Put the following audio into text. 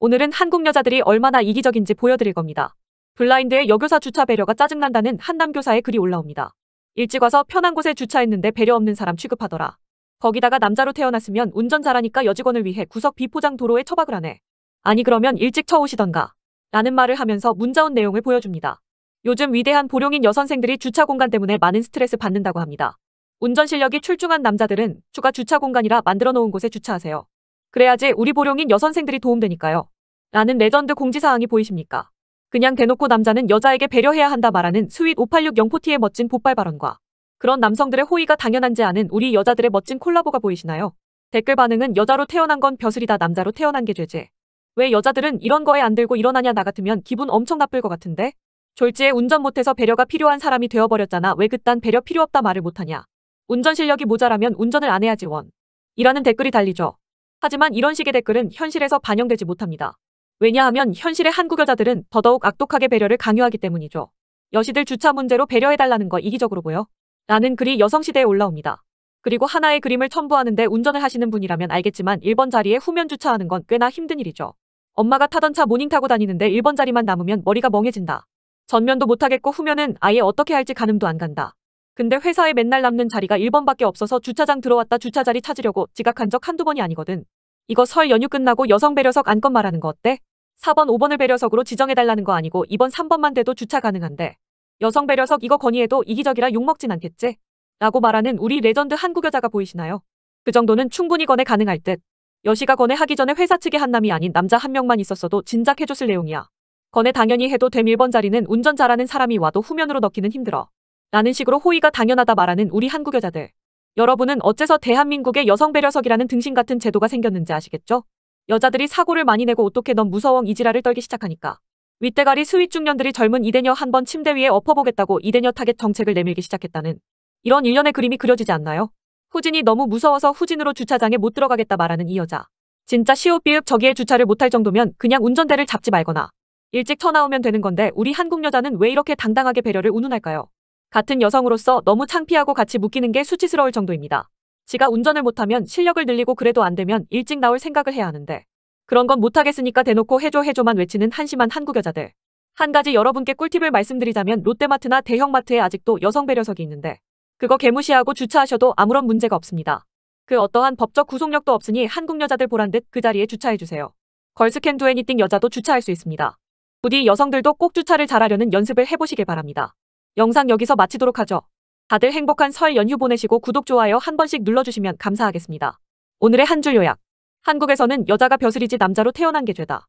오늘은 한국 여자들이 얼마나 이기적인지 보여드릴 겁니다. 블라인드에 여교사 주차 배려가 짜증난다는 한남 교사의 글이 올라옵니다. 일찍 와서 편한 곳에 주차했는데 배려 없는 사람 취급하더라. 거기다가 남자로 태어났으면 운전 잘하니까 여직원을 위해 구석 비포장 도로에 처박을 하네. 아니 그러면 일찍 쳐오시던가. 라는 말을 하면서 문자온 내용을 보여줍니다. 요즘 위대한 보령인 여선생들이 주차 공간 때문에 많은 스트레스 받는다고 합니다. 운전 실력이 출중한 남자들은 추가 주차 공간이라 만들어 놓은 곳에 주차하세요. 그래야지 우리 보령인 여선생들이 도움되니까요. 라는 레전드 공지사항이 보이십니까? 그냥 대놓고 남자는 여자에게 배려해야 한다 말하는 스윗 586 영포티의 멋진 보빨 발언과 그런 남성들의 호의가 당연한지 않은 우리 여자들의 멋진 콜라보가 보이시나요? 댓글 반응은 여자로 태어난 건 벼슬이다 남자로 태어난 게 죄지. 왜 여자들은 이런 거에 안 들고 일어나냐 나 같으면 기분 엄청 나쁠 것 같은데? 졸지에 운전 못해서 배려가 필요한 사람이 되어버렸잖아 왜 그딴 배려 필요 없다 말을 못하냐. 운전 실력이 모자라면 운전을 안 해야지 원. 이라는 댓글이 달리죠. 하지만 이런 식의 댓글은 현실에서 반영되지 못합니다. 왜냐하면 현실의 한국 여자들은 더더욱 악독하게 배려를 강요하기 때문이죠. 여시들 주차 문제로 배려해달라는 거 이기적으로 보여? 라는 글이 여성시대에 올라옵니다. 그리고 하나의 그림을 첨부하는데 운전을 하시는 분이라면 알겠지만 1번 자리에 후면 주차하는 건 꽤나 힘든 일이죠. 엄마가 타던 차 모닝 타고 다니는데 1번 자리만 남으면 머리가 멍해진다. 전면도 못하겠고 후면은 아예 어떻게 할지 가늠도 안 간다. 근데 회사에 맨날 남는 자리가 1번밖에 없어서 주차장 들어왔다 주차 자리 찾으려고 지각한 적 한두 번이 아니거든. 이거 설 연휴 끝나고 여성 배려석 안 건 말하는 거 어때? 4번 5번을 배려석으로 지정해달라는 거 아니고 이번 3번만 돼도 주차 가능한데. 여성 배려석 이거 건의해도 이기적이라 욕먹진 않겠지? 라고 말하는 우리 레전드 한국 여자가 보이시나요? 그 정도는 충분히 건의 가능할 듯. 여시가 건의하기 전에 회사 측에 한남이 아닌 남자 한 명만 있었어도 진작 해줬을 내용이야. 건의 당연히 해도 됨 1번 자리는 운전 잘하는 사람이 와도 후면으로 넣기는 힘들어. 라는 식으로 호의가 당연하다 말하는 우리 한국 여자들. 여러분은 어째서 대한민국의 여성 배려석이라는 등신 같은 제도가 생겼는지 아시겠죠? 여자들이 사고를 많이 내고 어떻게 넌 무서워 이지라를 떨기 시작하니까. 윗대가리 수윗 중년들이 젊은 이대녀 한 번 침대 위에 엎어보겠다고 이대녀 타겟 정책을 내밀기 시작했다는 이런 일련의 그림이 그려지지 않나요? 후진이 너무 무서워서 후진으로 주차장에 못 들어가겠다 말하는 이 여자. 진짜 시옷비읍 저기에 주차를 못할 정도면 그냥 운전대를 잡지 말거나 일찍 쳐나오면 되는 건데 우리 한국 여자는 왜 이렇게 당당하게 배려를 운운할까요? 같은 여성으로서 너무 창피하고 같이 묶이는 게 수치스러울 정도입니다. 지가 운전을 못하면 실력을 늘리고 그래도 안 되면 일찍 나올 생각을 해야 하는데 그런 건 못하겠으니까 대놓고 해줘 해줘만 외치는 한심한 한국 여자들. 한 가지 여러분께 꿀팁을 말씀드리자면 롯데마트나 대형마트에 아직도 여성 배려석이 있는데 그거 개무시하고 주차하셔도 아무런 문제가 없습니다. 그 어떠한 법적 구속력도 없으니 한국 여자들 보란 듯 그 자리에 주차해주세요. 걸스캔 두애니띵 여자도 주차할 수 있습니다. 부디 여성들도 꼭 주차를 잘하려는 연습을 해보시길 바랍니다. 영상 여기서 마치도록 하죠. 다들 행복한 설 연휴 보내시고 구독, 좋아요 한 번씩 눌러주시면 감사하겠습니다. 오늘의 한 줄 요약. 한국에서는 여자가 벼슬이지 남자로 태어난 게 죄다.